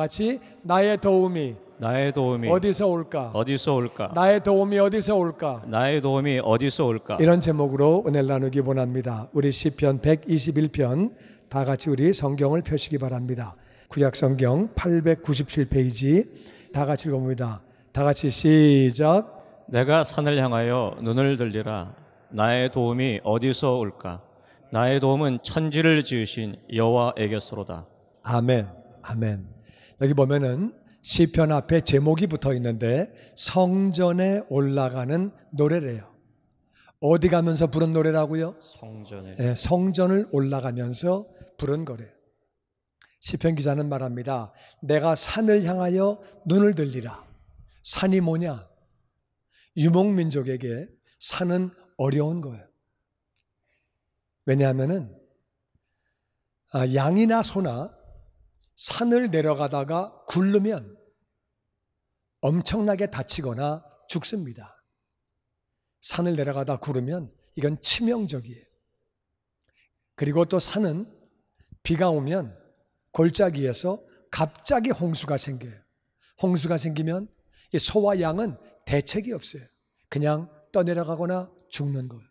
같이 나의 도움이 나의 도움이 어디서 올까? 어디서 올까? 나의 도움이 어디서 올까? 나의 도움이 어디서 올까? 이런 제목으로 은혜 나누기 원합니다. 우리 시편 121편 다 같이 우리 성경을 펴시기 바랍니다. 구약 성경 897페이지 다 같이 읽어봅니다. 다 같이 시작. 내가 산을 향하여 눈을 들리라. 나의 도움이 어디서 올까? 나의 도움은 천지를 지으신 여호와에게서로다. 아멘. 아멘. 여기 보면은 시편 앞에 제목이 붙어 있는데 성전에 올라가는 노래래요. 어디 가면서 부른 노래라고요? 성전에. 네, 성전을 올라가면서 부른 거래요. 시편 기자는 말합니다. 내가 산을 향하여 눈을 들리라. 산이 뭐냐? 유목 민족에게 산은 어려운 거예요. 왜냐하면은 아, 양이나 소나 산을 내려가다가 굴르면 엄청나게 다치거나 죽습니다. 산을 내려가다 구르면 이건 치명적이에요. 그리고 또 산은 비가 오면 골짜기에서 갑자기 홍수가 생겨요. 홍수가 생기면 이 소와 양은 대책이 없어요. 그냥 떠내려가거나 죽는 거예요.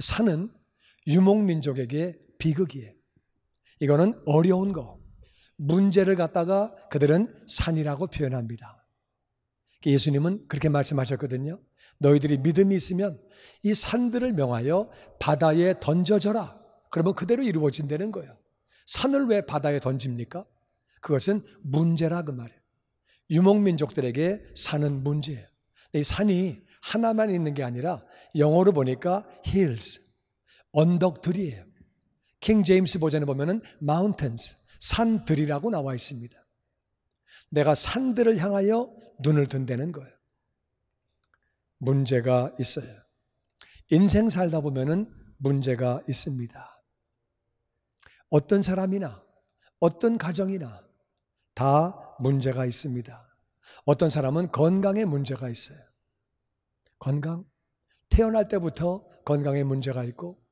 산은 유목민족에게 비극이에요. 이거는 어려운 거. 문제를 갖다가 그들은 산이라고 표현합니다. 예수님은 그렇게 말씀하셨거든요. 너희들이 믿음이 있으면 이 산들을 명하여 바다에 던져져라. 그러면 그대로 이루어진다는 거예요. 산을 왜 바다에 던집니까? 그것은 문제라 그 말이에요. 유목민족들에게 산은 문제예요. 이 산이 하나만 있는 게 아니라 영어로 보니까 hills, 언덕들이에요. 킹 제임스 버전에 보면은 mountains, 산들이라고 나와 있습니다. 내가 산들을 향하여 눈을 든다는 거예요. 문제가 있어요. 인생 살다 보면은 문제가 있습니다. 어떤 사람이나 어떤 가정이나 다 문제가 있습니다. 어떤 사람은 건강에 문제가 있어요. 건강. 태어날 때부터 건강에 문제가 있고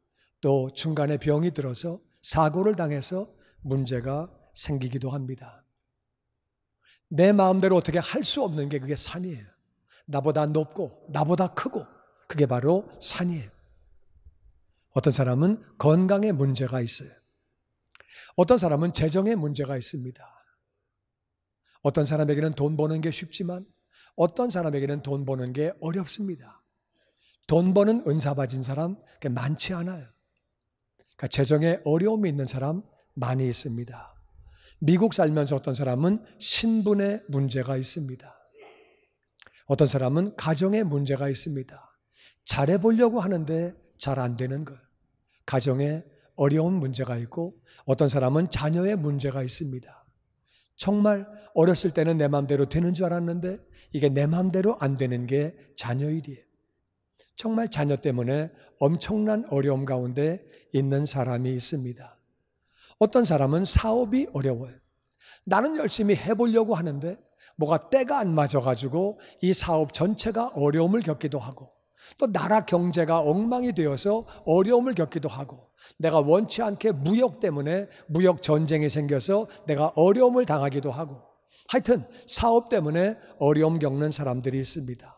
또 중간에 병이 들어서 사고를 당해서 문제가 생기기도 합니다. 내 마음대로 어떻게 할 수 없는 게 그게 산이에요. 나보다 높고 나보다 크고 그게 바로 산이에요. 어떤 사람은 건강에 문제가 있어요. 어떤 사람은 재정에 문제가 있습니다. 어떤 사람에게는 돈 버는 게 쉽지만 어떤 사람에게는 돈 버는 게 어렵습니다. 돈 버는 은사 받은 사람 많지 않아요. 그러니까 재정에 어려움이 있는 사람 많이 있습니다. 미국 살면서 어떤 사람은 신분의 문제가 있습니다. 어떤 사람은 가정의 문제가 있습니다. 잘해보려고 하는데 잘 안 되는 것. 가정에 어려운 문제가 있고 어떤 사람은 자녀의 문제가 있습니다. 정말 어렸을 때는 내 마음대로 되는 줄 알았는데 이게 내 마음대로 안 되는 게 자녀 일이에요. 정말 자녀 때문에 엄청난 어려움 가운데 있는 사람이 있습니다. 어떤 사람은 사업이 어려워요. 나는 열심히 해보려고 하는데 뭐가 때가 안 맞아가지고 이 사업 전체가 어려움을 겪기도 하고 또 나라 경제가 엉망이 되어서 어려움을 겪기도 하고 내가 원치 않게 무역 때문에 무역 전쟁이 생겨서 내가 어려움을 당하기도 하고 하여튼 사업 때문에 어려움 겪는 사람들이 있습니다.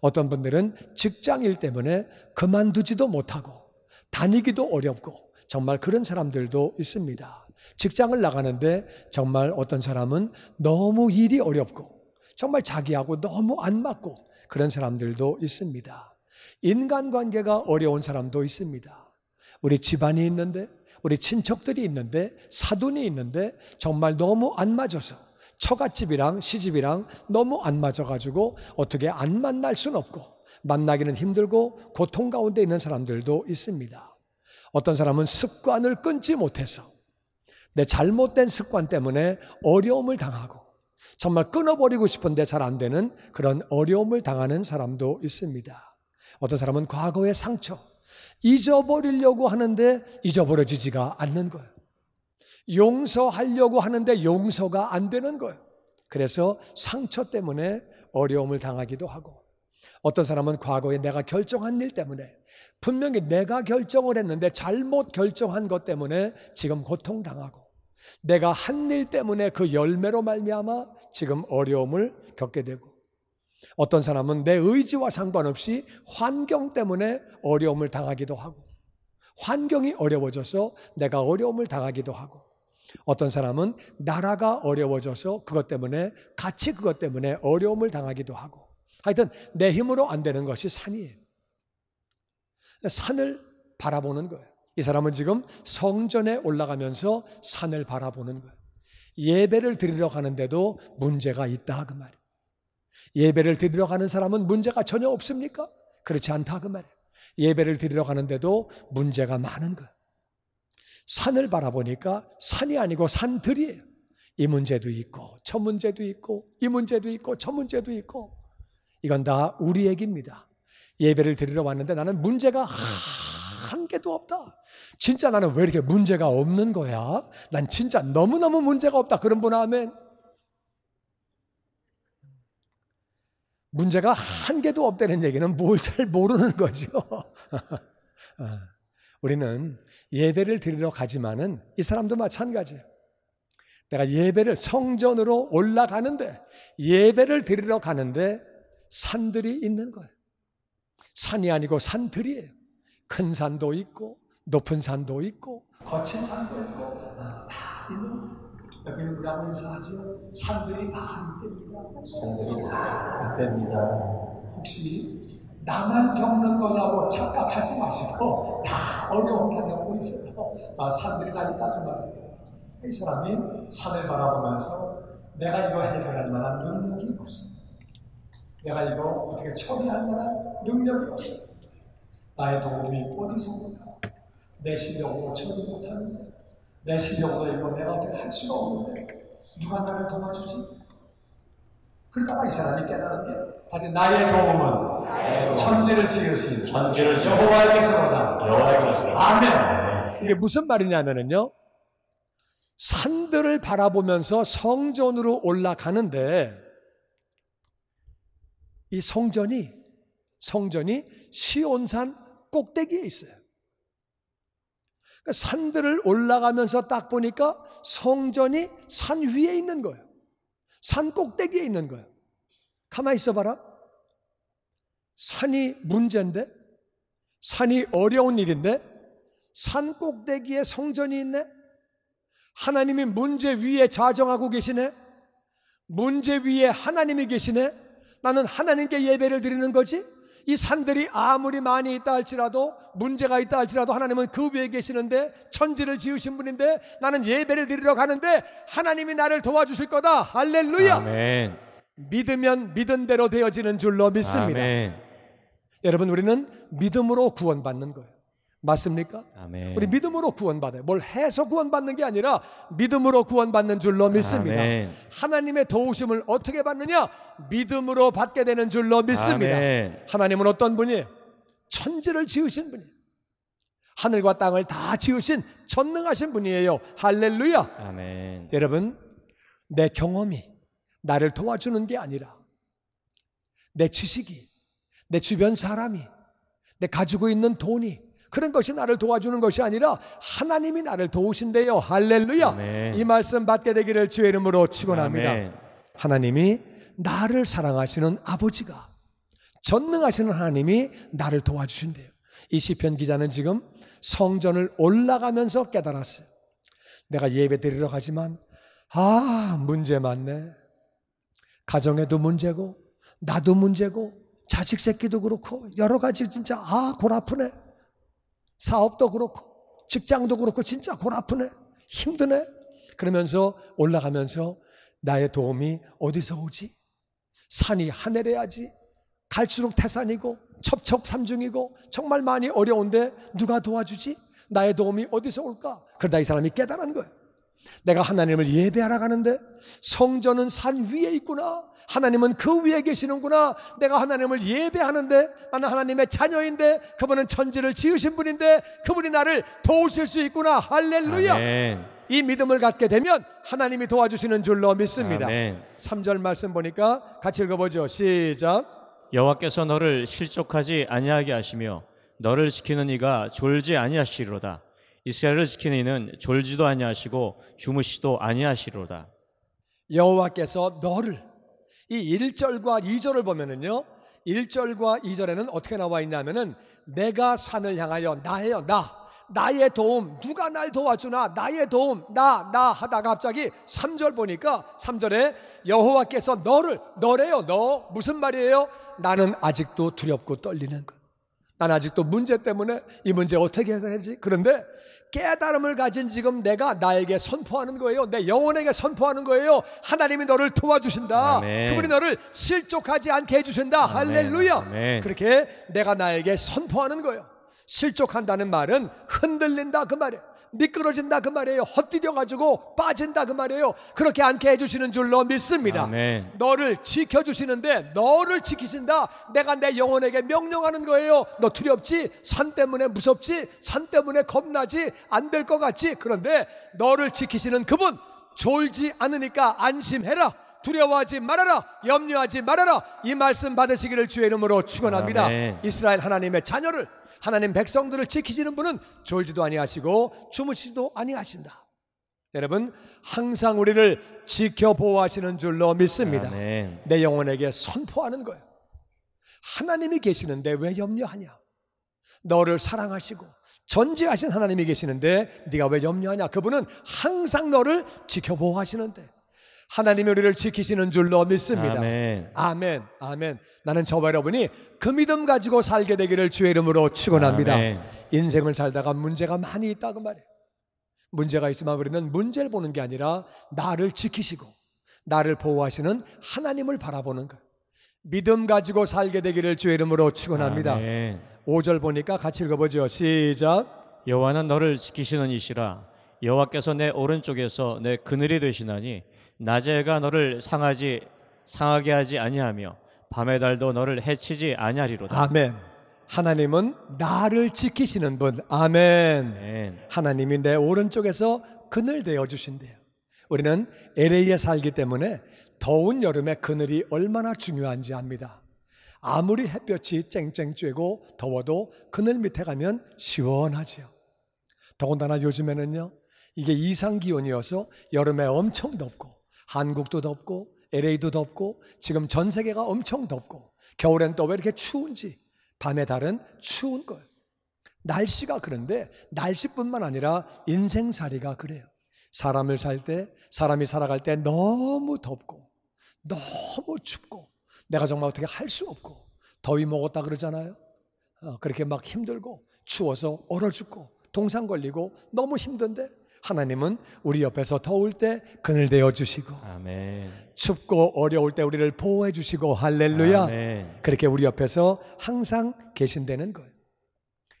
어떤 분들은 직장일 때문에 그만두지도 못하고 다니기도 어렵고 정말 그런 사람들도 있습니다. 직장을 나가는데 정말 어떤 사람은 너무 일이 어렵고 정말 자기하고 너무 안 맞고 그런 사람들도 있습니다. 인간관계가 어려운 사람도 있습니다. 우리 집안이 있는데 우리 친척들이 있는데 사돈이 있는데 정말 너무 안 맞아서 처갓집이랑 시집이랑 너무 안 맞아가지고 어떻게 안 만날 순 없고 만나기는 힘들고 고통 가운데 있는 사람들도 있습니다. 어떤 사람은 습관을 끊지 못해서 내 잘못된 습관 때문에 어려움을 당하고 정말 끊어버리고 싶은데 잘 안 되는 그런 어려움을 당하는 사람도 있습니다. 어떤 사람은 과거의 상처, 잊어버리려고 하는데 잊어버려지지가 않는 거예요. 용서하려고 하는데 용서가 안 되는 거예요. 그래서 상처 때문에 어려움을 당하기도 하고 어떤 사람은 과거에 내가 결정한 일 때문에 분명히 내가 결정을 했는데 잘못 결정한 것 때문에 지금 고통당하고 내가 한 일 때문에 그 열매로 말미암아 지금 어려움을 겪게 되고 어떤 사람은 내 의지와 상관없이 환경 때문에 어려움을 당하기도 하고 환경이 어려워져서 내가 어려움을 당하기도 하고 어떤 사람은 나라가 어려워져서 그것 때문에 같이 그것 때문에 어려움을 당하기도 하고 하여튼 내 힘으로 안 되는 것이 산이에요. 산을 바라보는 거예요. 이 사람은 지금 성전에 올라가면서 산을 바라보는 거예요. 예배를 드리러 가는데도 문제가 있다 그 말이에요. 예배를 드리러 가는 사람은 문제가 전혀 없습니까? 그렇지 않다 그 말이에요. 예배를 드리러 가는데도 문제가 많은 거예요. 산을 바라보니까 산이 아니고 산들이에요. 이 문제도 있고 저 문제도 있고 이 문제도 있고 저 문제도 있고 이건 다 우리 에게입니다 예배를 드리러 왔는데 나는 문제가 한 개도 없다. 진짜 나는 왜 이렇게 문제가 없는 거야? 난 진짜 너무너무 문제가 없다. 그런 분 아멘. 문제가 한 개도 없다는 얘기는 뭘 잘 모르는 거죠. 우리는 예배를 드리러 가지만은 이 사람도 마찬가지예요. 내가 예배를 성전으로 올라가는데 예배를 드리러 가는데 산들이 있는 거예요. 산이 아니고 산들이에요. 큰 산도 있고 높은 산도 있고 거친 산도 있고 어, 다 있는 거예요. 여기는 그러면 인사하죠. 산들이 다 있답니다. 산들이 다 있답니다. 혹시 나만 겪는 거냐고 착각하지 마시고 다 어려운 다 겪고 있어요. 아, 산들이 다 있다는 말이에요. 이 사람이 산을 바라보면서 내가 이거 해결할 만한 능력이 없어. 내가 이거 어떻게 처리할 만한 능력이 없어. 나의 도움이 어디서 온가? 내 실력으로 처리 못하는데, 내 실력으로 이거 내가 어떻게 할 수가 없는데, 누가 나를 도와주지? 그러다가 그러니까 이 사람이 깨달은 게, 다시 나의 도움은 천지를 지으신 천지를 여호와에게서보다 여호와에게서 아멘. 네. 이게 무슨 말이냐면은요. 산들을 바라보면서 성전으로 올라가는데 이 성전이 성전이 시온산 꼭대기에 있어요. 그러니까 산들을 올라가면서 딱 보니까 성전이 산 위에 있는 거예요. 산 꼭대기에 있는 거예요. 가만히 있어봐라. 산이 문제인데, 산이 어려운 일인데, 산 꼭대기에 성전이 있네? 하나님이 문제 위에 자정하고 계시네? 문제 위에 하나님이 계시네? 나는 하나님께 예배를 드리는 거지. 이 산들이 아무리 많이 있다 할지라도 문제가 있다 할지라도 하나님은 그 위에 계시는데 천지를 지으신 분인데 나는 예배를 드리러 가는데 하나님이 나를 도와주실 거다. 할렐루야. 아멘. 믿으면 믿은 대로 되어지는 줄로 믿습니다. 아멘. 여러분 우리는 믿음으로 구원받는 거예요. 맞습니까? 아멘. 우리 믿음으로 구원받아요. 뭘 해서 구원받는 게 아니라 믿음으로 구원받는 줄로 믿습니다. 아멘. 하나님의 도우심을 어떻게 받느냐? 믿음으로 받게 되는 줄로 믿습니다. 아멘. 하나님은 어떤 분이에요? 천지를 지으신 분이에요. 하늘과 땅을 다 지으신 전능하신 분이에요. 할렐루야. 아멘. 여러분, 내 경험이 나를 도와주는 게 아니라 내 지식이, 내 주변 사람이, 내 가지고 있는 돈이 그런 것이 나를 도와주는 것이 아니라 하나님이 나를 도우신대요. 할렐루야. 아멘. 이 말씀 받게 되기를 주의 이름으로 축원합니다. 하나님이 나를 사랑하시는 아버지가 전능하시는 하나님이 나를 도와주신대요. 이 시편 기자는 지금 성전을 올라가면서 깨달았어요. 내가 예배 드리러 가지만 아, 문제 많네. 가정에도 문제고 나도 문제고 자식 새끼도 그렇고 여러 가지 진짜 아, 골 아프네. 사업도 그렇고 직장도 그렇고 진짜 골 아프네. 힘드네. 그러면서 올라가면서 나의 도움이 어디서 오지? 산이 하늘에야지. 갈수록 태산이고 첩첩삼중이고 정말 많이 어려운데 누가 도와주지? 나의 도움이 어디서 올까? 그러다 이 사람이 깨달은 거예요. 내가 하나님을 예배하러 가는데 성전은 산 위에 있구나. 하나님은 그 위에 계시는구나. 내가 하나님을 예배하는데 나는 하나님의 자녀인데 그분은 천지를 지으신 분인데 그분이 나를 도우실 수 있구나. 할렐루야. 아멘. 이 믿음을 갖게 되면 하나님이 도와주시는 줄로 믿습니다. 아멘. 3절 말씀 보니까 같이 읽어보죠. 시작. 여호와께서 너를 실족하지 아니하게 하시며 너를 시키는 이가 졸지 아니하시리로다. 이스라엘을 지키는 이는 졸지도 아니하시고 주무시도 아니하시로다. 여호와께서 너를 이 1절과 2절을 보면은요. 1절과 2절에는 어떻게 나와 있냐면은 내가 산을 향하여 나예요. 나. 나의 도움 누가 날 도와주나 나의 도움 나 나 하다가 갑자기 3절 보니까 3절에 여호와께서 너를 너래요. 너 무슨 말이에요? 나는 아직도 두렵고 떨리는 거. 난 아직도 문제 때문에 이 문제 어떻게 해결해지 그런데 깨달음을 가진 지금 내가 나에게 선포하는 거예요. 내 영혼에게 선포하는 거예요. 하나님이 너를 도와주신다. 아멘. 그분이 너를 실족하지 않게 해주신다. 아멘. 할렐루야. 아멘. 그렇게 내가 나에게 선포하는 거예요. 실족한다는 말은 흔들린다 그 말이에요. 미끄러진다 그 말이에요. 헛디뎌 가지고 빠진다 그 말이에요. 그렇게 않게 해주시는 줄로 믿습니다. 아멘. 너를 지켜주시는데 너를 지키신다. 내가 내 영혼에게 명령하는 거예요. 너 두렵지? 산 때문에 무섭지? 산 때문에 겁나지? 안 될 것 같지? 그런데 너를 지키시는 그분 졸지 않으니까 안심해라. 두려워하지 말아라 염려하지 말아라 이 말씀 받으시기를 주의 이름으로 축원합니다 이스라엘 하나님의 자녀를 하나님 백성들을 지키시는 분은 졸지도 아니하시고 주무시지도 아니하신다. 여러분 항상 우리를 지켜 보호하시는 줄로 믿습니다. 아멘. 내 영혼에게 선포하는 거예요. 하나님이 계시는데 왜 염려하냐? 너를 사랑하시고 전지하신 하나님이 계시는데 네가 왜 염려하냐? 그분은 항상 너를 지켜 보호하시는데 하나님이 우리를 지키시는 줄로 믿습니다. 아멘. 아멘. 아멘. 나는 저와 여러분이 그 믿음 가지고 살게 되기를 주의 이름으로 축원합니다. 인생을 살다가 문제가 많이 있다고 그 말해. 문제가 있으면 우리는 문제를 보는 게 아니라 나를 지키시고 나를 보호하시는 하나님을 바라보는 것. 믿음 가지고 살게 되기를 주의 이름으로 축원합니다. 5절 보니까 같이 읽어보죠. 시작. 여호와는 너를 지키시는 이시라 여호와께서 내 오른쪽에서 내 그늘이 되시나니 낮에가 너를 상하지 상하게 하지 아니하며 밤의 달도 너를 해치지 아니하리로다. 아멘. 하나님은 나를 지키시는 분. 아멘. 아멘. 하나님이 내 오른쪽에서 그늘 되어 주신대요. 우리는 LA에 살기 때문에 더운 여름에 그늘이 얼마나 중요한지 압니다. 아무리 햇볕이 쨍쨍 쬐고 더워도 그늘 밑에 가면 시원하지요. 더군다나 요즘에는요, 이게 이상 기온이어서 여름에 엄청 덥고 한국도 덥고 LA도 덥고 지금 전 세계가 엄청 덥고 겨울엔 또 왜 이렇게 추운지 밤에 달은 추운 걸. 날씨가 그런데 날씨뿐만 아니라 인생살이가 그래요. 사람을 살 때, 사람이 살아갈 때 너무 덥고, 너무 춥고, 내가 정말 어떻게 할 수 없고, 더위 먹었다 그러잖아요. 어, 그렇게 막 힘들고, 추워서 얼어 죽고, 동상 걸리고, 너무 힘든데, 하나님은 우리 옆에서 더울 때 그늘 되어 주시고 춥고 어려울 때 우리를 보호해 주시고 할렐루야. 아멘. 그렇게 우리 옆에서 항상 계신다는 거예요.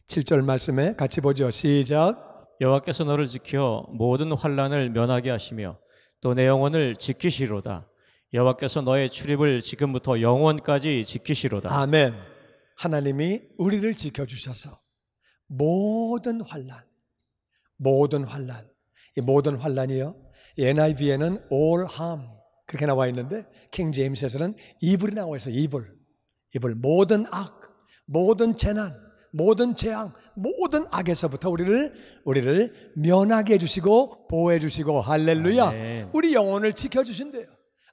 7절 말씀에 같이 보죠. 시작. 여호와께서 너를 지켜 모든 환란을 면하게 하시며 또 내 영혼을 지키시로다. 여호와께서 너의 출입을 지금부터 영원까지 지키시로다. 아멘. 하나님이 우리를 지켜 주셔서 모든 환란 모든 환란 이 모든 환란이요. NIV에는 all harm 그렇게 나와 있는데 킹 제임스에서는 이불이 나와 있어 이불. 이불 모든 악, 모든 재난, 모든 재앙, 모든 악에서부터 우리를 우리를 면하게 해 주시고 보호해 주시고 할렐루야. 아멘. 우리 영혼을 지켜 주신대요.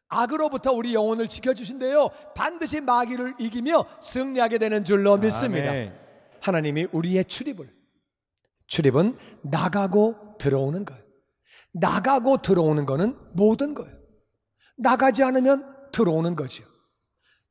악으로부터 우리 영혼을 지켜 주신대요. 반드시 마귀를 이기며 승리하게 되는 줄로 믿습니다. 아멘. 하나님이 우리의 출입을 출입은 나가고 들어오는 거예요. 나가고 들어오는 거는 모든 거예요. 나가지 않으면 들어오는 거지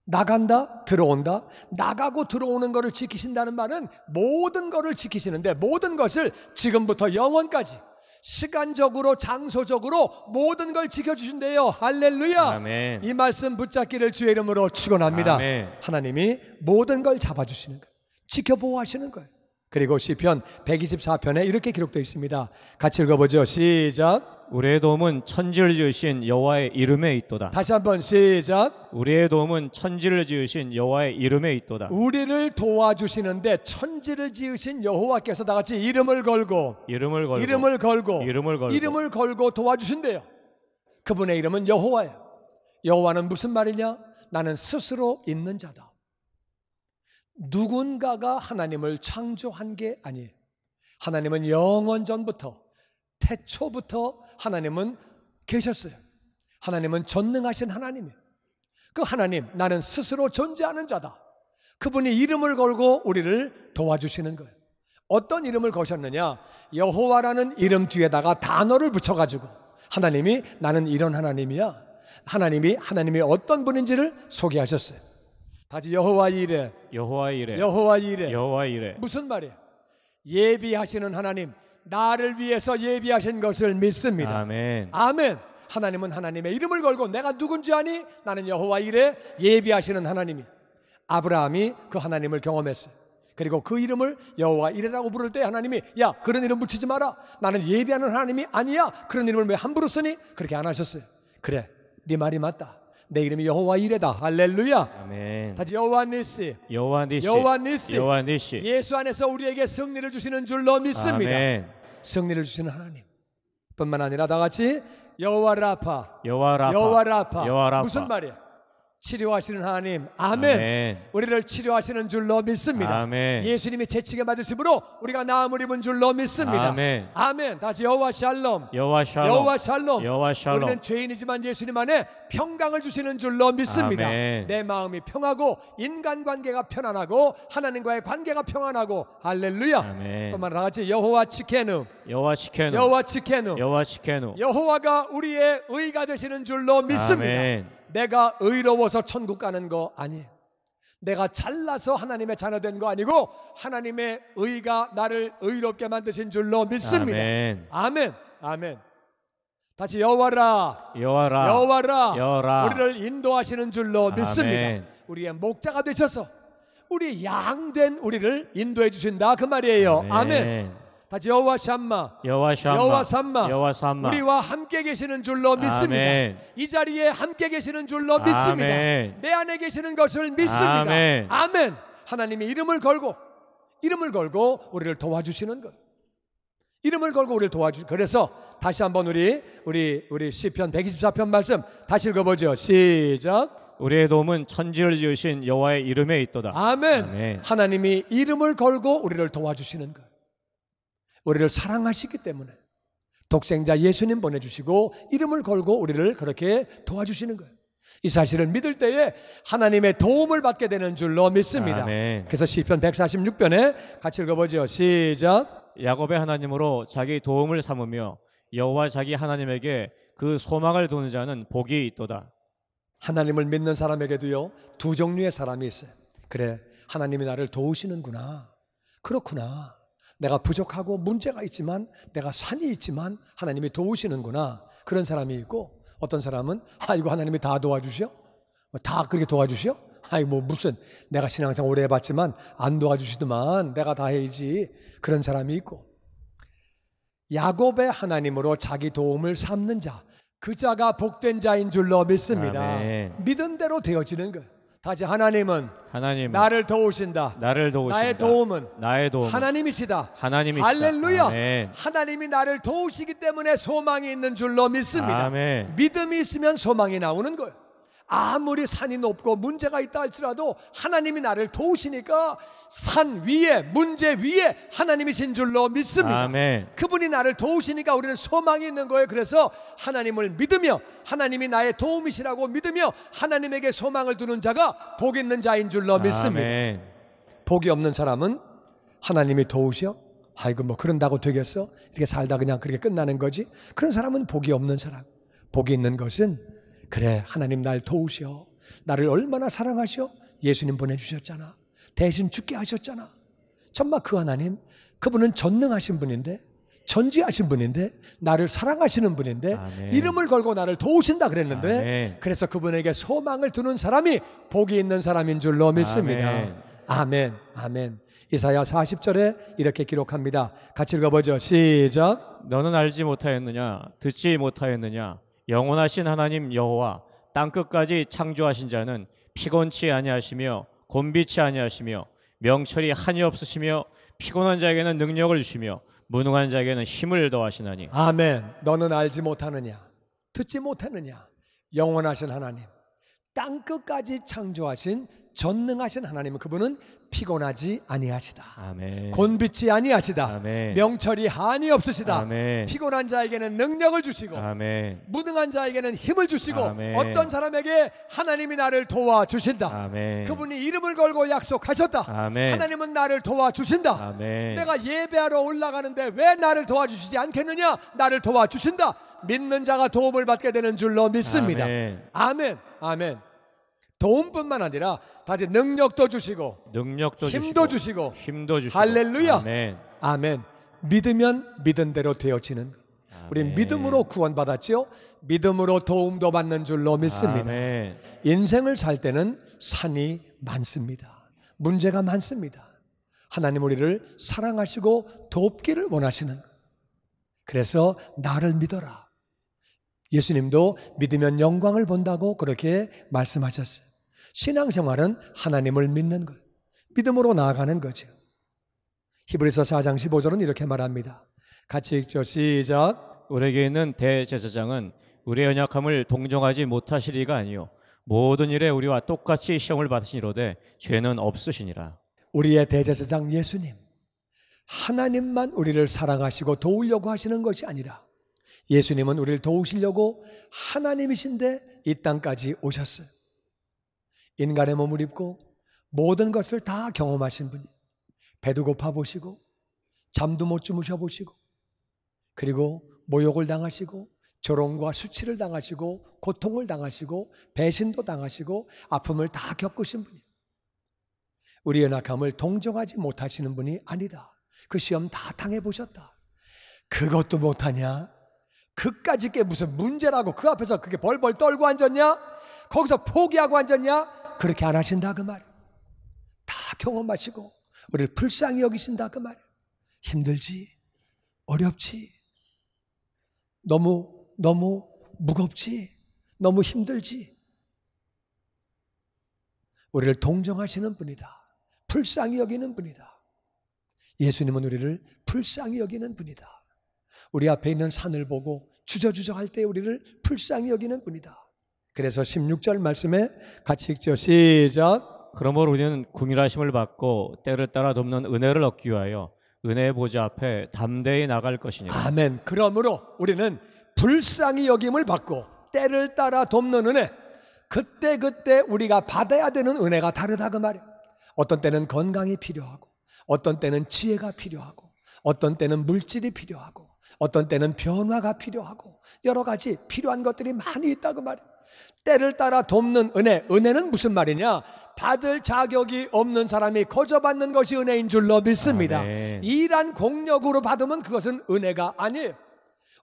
나간다, 들어온다, 나가고 들어오는 것을 지키신다는 말은 모든 것을 지키시는데 모든 것을 지금부터 영원까지 시간적으로, 장소적으로 모든 걸 지켜주신대요. 할렐루야. 아멘. 이 말씀 붙잡기를 주의 이름으로 축원합니다. 하나님이 모든 걸 잡아주시는 거예요. 지켜보호하시는 거예요. 그리고 시편 124편에 이렇게 기록되어 있습니다. 같이 읽어보죠. 시작. 우리의 도움은 천지를 지으신 여호와의 이름에 있도다. 다시 한번 시작. 우리의 도움은 천지를 지으신 여호와의 이름에 있도다. 우리를 도와주시는데 천지를 지으신 여호와께서 다 같이 이름을 걸고 이름을 걸고 이름을 걸고 이름을 걸고 이름을 걸고 도와주신대요. 그분의 이름은 여호와예요. 여호와는 무슨 말이냐? 나는 스스로 있는 자다. 누군가가 하나님을 창조한 게 아니에요. 하나님은 영원 전부터 태초부터 하나님은 계셨어요. 하나님은 전능하신 하나님이에요. 그 하나님, 나는 스스로 존재하는 자다. 그분이 이름을 걸고 우리를 도와주시는 거예요. 어떤 이름을 거셨느냐? 여호와라는 이름 뒤에다가 단어를 붙여가지고 하나님이 나는 이런 하나님이야. 하나님이 하나님이 어떤 분인지를 소개하셨어요. 다시 여호와 의 이래. 여호와 의 이래. 여호와 이래. 여호와 이래. 무슨 말이야? 예비하시는 하나님, 나를 위해서 예비하신 것을 믿습니다. 아멘. 아멘. 하나님은 하나님의 이름을 걸고 내가 누군지 아니? 나는 여호와 이래 예비하시는 하나님이. 아브라함이 그 하나님을 경험했어요. 그리고 그 이름을 여호와 이래라고 부를 때 하나님이 야 그런 이름 붙이지 마라. 나는 예비하는 하나님이 아니야. 그런 이름을 왜 함부로 쓰니? 그렇게 안 하셨어요. 그래, 네 말이 맞다. 내 이름이 여호와 이레다. 할렐루야. 아멘. 다시 여호와 니시. 여호와 니시. 여호와 니시. 여호와 니시. 예수 안에서 우리에게 승리를 주시는 줄로 믿습니다. 아멘. 승리를 주시는 하나님. 뿐만 아니라 다 같이 여호와 라파. 여호와 라파. 여호와 라파. 무슨 말이야? 치료하시는 하나님 아멘. 아멘. 우리를 치료하시는 줄로 믿습니다 아멘. 예수님이 재치게 맞으심으로 우리가 나음을 입은 줄로 믿습니다 아멘, 아멘. 다시 여호와 샬롬 여호와 샬롬 여호와 샬롬 여호와 샬롬 우리는 죄인이지만 예수님 안에 평강을 주시는 줄로 믿습니다 아멘. 내 마음이 평하고 인간관계가 편안하고 하나님과의 관계가 평안하고 할렐루야 또만 같이 여호와 치케누 여호와 치케누 여호와 치케누 여호와 치케누 여호와가 우리의 의가 되시는 줄로 믿습니다 아멘. 내가 의로워서 천국 가는 거 아니에요. 내가 잘나서 하나님의 자녀 된 거 아니고 하나님의 의가 나를 의롭게 만드신 줄로 믿습니다. 아멘. 아멘. 아멘. 다시 여호와라. 여호와라. 여호와라. 여호라. 우리를 인도하시는 줄로 아멘. 믿습니다. 우리의 목자가 되셔서 우리 양 된 우리를 인도해 주신다 그 말이에요. 아멘. 아멘. 다시 여호와 샴마 여호와 샴마 여호와 삼마 여호와 삼마 우리와 함께 계시는 줄로 믿습니다. 아멘. 이 자리에 함께 계시는 줄로 아멘. 믿습니다. 내 안에 계시는 것을 믿습니다. 아멘. 아멘. 하나님의 이름을 걸고 이름을 걸고 우리를 도와주시는 것. 이름을 걸고 우리를 도와주. 그래서 다시 한번 우리 우리 우리 시편 124편 말씀 다시 읽어보죠. 시작. 우리의 도움은 천지를 지으신 여호와의 이름에 있도다. 아멘. 아멘. 하나님이 이름을 걸고 우리를 도와주시는 것. 우리를 사랑하시기 때문에 독생자 예수님 보내주시고 이름을 걸고 우리를 그렇게 도와주시는 거예요. 이 사실을 믿을 때에 하나님의 도움을 받게 되는 줄로 믿습니다. 아멘. 그래서 시편 146편에 같이 읽어보죠. 시작. 야곱의 하나님으로 자기 도움을 삼으며 여호와 자기 하나님에게 그 소망을 두는 자는 복이 있도다. 하나님을 믿는 사람에게도요 두 종류의 사람이 있어요. 그래 하나님이 나를 도우시는구나. 그렇구나. 내가 부족하고 문제가 있지만 내가 산이 있지만 하나님이 도우시는구나. 그런 사람이 있고 어떤 사람은 아이고 하나님이 다 도와주시오? 뭐 다 그렇게 도와주시오? 아이 고 뭐 무슨 내가 신앙생 오래 해봤지만 안 도와주시더만 내가 다 해야지 그런 사람이 있고 야곱의 하나님으로 자기 도움을 삼는 자그 자가 복된 자인 줄로 믿습니다. 아멘. 믿은 대로 되어지는 거예요. 다시 하나님은 하나님 나를 도우신다. 나를 도우신다. 나의 도움은 나의 도움 하나님이시다. 하나님이시다. 할렐루야. 아멘. 하나님이 나를 도우시기 때문에 소망이 있는 줄로 믿습니다. 아멘. 믿음이 있으면 소망이 나오는 거예요. 아무리 산이 높고 문제가 있다 할지라도 하나님이 나를 도우시니까 산 위에 문제 위에 하나님이신 줄로 믿습니다. 아멘. 그분이 나를 도우시니까 우리는 소망이 있는 거예요. 그래서 하나님을 믿으며 하나님이 나의 도움이시라고 믿으며 하나님에게 소망을 두는 자가 복 있는 자인 줄로 믿습니다. 복이 없는 사람은 하나님이 도우셔 아이고 뭐 그런다고 되겠어? 이렇게 살다 그냥 그렇게 끝나는 거지. 그런 사람은 복이 없는 사람. 복이 있는 것은 그래, 하나님 날 도우시오. 나를 얼마나 사랑하시오? 예수님 보내주셨잖아. 대신 죽게 하셨잖아. 정말 그 하나님, 그분은 전능하신 분인데, 전지하신 분인데, 나를 사랑하시는 분인데, 아멘. 이름을 걸고 나를 도우신다 그랬는데, 아멘. 그래서 그분에게 소망을 두는 사람이 복이 있는 사람인 줄로 믿습니다. 아멘, 아멘. 아멘. 이사야 40절에 이렇게 기록합니다. 같이 읽어보죠. 시작. 너는 알지 못하였느냐? 듣지 못하였느냐? 영원하신 하나님 여호와 땅 끝까지 창조하신 자는 피곤치 아니하시며 곤비치 아니하시며 명철이 한이 없으시며 피곤한 자에게는 능력을 주시며 무능한 자에게는 힘을 더하시나니 아멘 너는 알지 못하느냐 듣지 못하느냐 영원하신 하나님 땅 끝까지 창조하신 전능하신 하나님은 그분은 피곤하지 아니하시다. 아멘. 곤비치 아니하시다. 아멘. 명철이 한이 없으시다. 아멘. 피곤한 자에게는 능력을 주시고 무능한 자에게는 힘을 주시고 어떤 사람에게 하나님이 나를 도와 주신다. 그분이 이름을 걸고 약속하셨다. 하나님은 나를 도와 주신다. 내가 예배하러 올라가는데 왜 나를 도와주시지 않겠느냐? 나를 도와 주신다. 믿는 자가 도움을 받게 되는 줄로 믿습니다. 아멘. 아멘. 도움뿐만 아니라 다시 능력도 주시고 능력도 힘도 주시고, 주시고 힘도 주시고 할렐루야 아멘. 아멘 믿으면 믿은 대로 되어지는 우리 믿음으로 구원받았지요 믿음으로 도움도 받는 줄로 믿습니다 아멘. 인생을 살 때는 산이 많습니다 문제가 많습니다 하나님 우리를 사랑하시고 돕기를 원하시는 그래서 나를 믿어라 예수님도 믿으면 영광을 본다고 그렇게 말씀하셨어요 신앙생활은 하나님을 믿는 거예요. 믿음으로 나아가는 거죠. 히브리서 4장 15절은 이렇게 말합니다. 같이 읽죠. 시작. 우리에게 있는 대제사장은 우리의 연약함을 동정하지 못하시리가 아니요 모든 일에 우리와 똑같이 시험을 받으시니로되 죄는 없으시니라. 우리의 대제사장 예수님 하나님만 우리를 사랑하시고 도우려고 하시는 것이 아니라 예수님은 우리를 도우시려고 하나님이신데 이 땅까지 오셨어요. 인간의 몸을 입고 모든 것을 다 경험하신 분이 배도 고파 보시고 잠도 못 주무셔 보시고 그리고 모욕을 당하시고 조롱과 수치를 당하시고 고통을 당하시고 배신도 당하시고 아픔을 다 겪으신 분이 에요 우리 연약함을 동정하지 못하시는 분이 아니다. 그 시험 다 당해 보셨다. 그것도 못하냐? 그까지 게 무슨 문제라고 그 앞에서 그게 벌벌 떨고 앉았냐? 거기서 포기하고 앉았냐? 그렇게 안 하신다 그 말이에요. 다 경험하시고 우리를 불쌍히 여기신다 그 말이에요. 힘들지 어렵지 너무 너무 무겁지 너무 힘들지 우리를 동정하시는 분이다. 불쌍히 여기는 분이다. 예수님은 우리를 불쌍히 여기는 분이다. 우리 앞에 있는 산을 보고 주저주저할 때 우리를 불쌍히 여기는 분이다. 그래서 16절 말씀에 같이 읽죠. 시작. 그러므로 우리는 궁일하심을 받고 때를 따라 돕는 은혜를 얻기 위하여 은혜의 보좌 앞에 담대히 나갈 것이니 아멘. 그러므로 우리는 불쌍히 여김을 받고 때를 따라 돕는 은혜. 그때 그때 우리가 받아야 되는 은혜가 다르다 그 말이야. 어떤 때는 건강이 필요하고, 어떤 때는 지혜가 필요하고, 어떤 때는 물질이 필요하고, 어떤 때는 변화가 필요하고 여러 가지 필요한 것들이 많이 있다고 그 말이에 때를 따라 돕는 은혜. 은혜는 무슨 말이냐? 받을 자격이 없는 사람이 거저 받는 것이 은혜인 줄로 믿습니다. 아, 네. 일한 공력으로 받으면 그것은 은혜가 아니에요.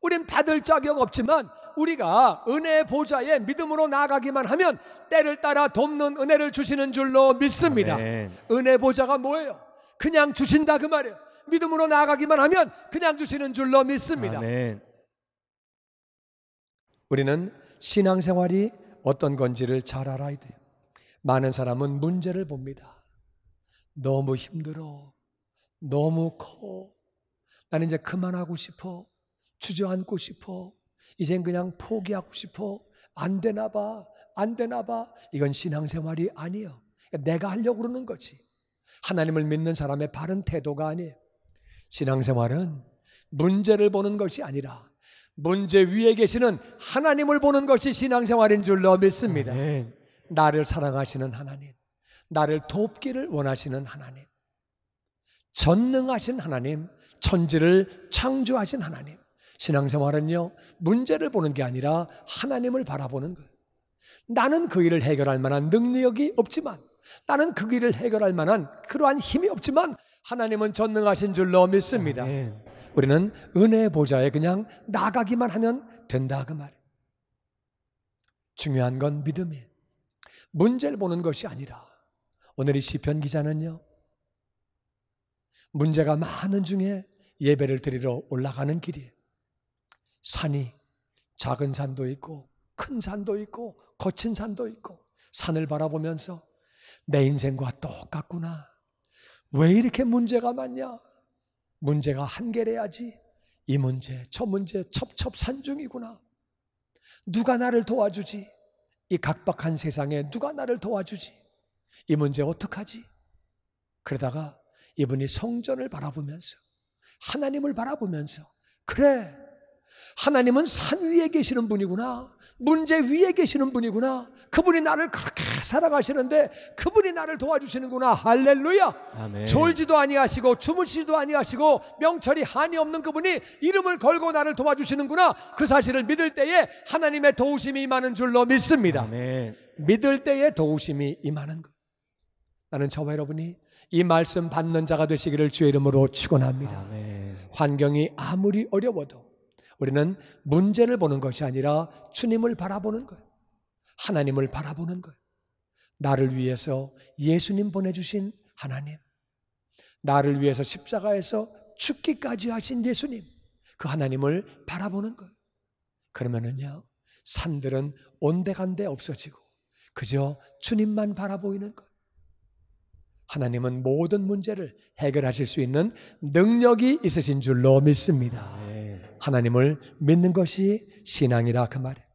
우린 받을 자격 없지만 우리가 은혜 보좌에 믿음으로 나아가기만 하면 때를 따라 돕는 은혜를 주시는 줄로 믿습니다. 아, 네. 은혜 보좌가 뭐예요? 그냥 주신다 그 말이에요. 믿음으로 나아가기만 하면 그냥 주시는 줄로 믿습니다. 아, 네. 우리는 신앙생활이 어떤 건지를 잘 알아야 돼요. 많은 사람은 문제를 봅니다. 너무 힘들어. 너무 커. 나는 이제 그만하고 싶어. 주저앉고 싶어. 이젠 그냥 포기하고 싶어. 안 되나 봐. 안 되나 봐. 이건 신앙생활이 아니에요. 그러니까 내가 하려고 그러는 거지. 하나님을 믿는 사람의 바른 태도가 아니에요. 신앙생활은 문제를 보는 것이 아니라 문제 위에 계시는 하나님을 보는 것이 신앙생활인 줄로 믿습니다. 아멘. 나를 사랑하시는 하나님, 나를 돕기를 원하시는 하나님, 전능하신 하나님, 천지를 창조하신 하나님. 신앙생활은요, 문제를 보는 게 아니라 하나님을 바라보는 거예요. 나는 그 일을 해결할 만한 능력이 없지만, 나는 그 일을 해결할 만한 그러한 힘이 없지만, 하나님은 전능하신 줄로 믿습니다. 아멘. 우리는 은혜 보좌에 그냥 나가기만 하면 된다 그 말이에요. 중요한 건 믿음이에요. 문제를 보는 것이 아니라 오늘 이 시편 기자는요. 문제가 많은 중에 예배를 드리러 올라가는 길이에요. 산이 작은 산도 있고 큰 산도 있고 거친 산도 있고 산을 바라보면서 내 인생과 똑같구나. 왜 이렇게 문제가 많냐? 문제가 한계래야지이 문제, 저 문제 첩첩산중이구나. 누가 나를 도와주지? 이 각박한 세상에 누가 나를 도와주지? 이 문제 어떡하지? 그러다가 이분이 성전을 바라보면서 하나님을 바라보면서 그래 하나님은 산 위에 계시는 분이구나. 문제 위에 계시는 분이구나. 그분이 나를 그렇게 사랑하시는데 그분이 나를 도와주시는구나. 할렐루야. 아멘. 졸지도 아니하시고 주무시지도 아니하시고 명철이 한이 없는 그분이 이름을 걸고 나를 도와주시는구나. 그 사실을 믿을 때에 하나님의 도우심이 임하는 줄로 믿습니다. 아멘. 믿을 때에 도우심이 임하는 것. 나는 저와 여러분이 이 말씀 받는 자가 되시기를 주의 이름으로 축원합니다. 환경이 아무리 어려워도 우리는 문제를 보는 것이 아니라 주님을 바라보는 거예요. 하나님을 바라보는 거예요. 나를 위해서 예수님 보내주신 하나님. 나를 위해서 십자가에서 죽기까지 하신 예수님. 그 하나님을 바라보는 거예요. 그러면은요, 산들은 온데간데 없어지고, 그저 주님만 바라보이는 거예요. 하나님은 모든 문제를 해결하실 수 있는 능력이 있으신 줄로 믿습니다. 하나님을 믿는 것이 신앙이라 그 말이에요.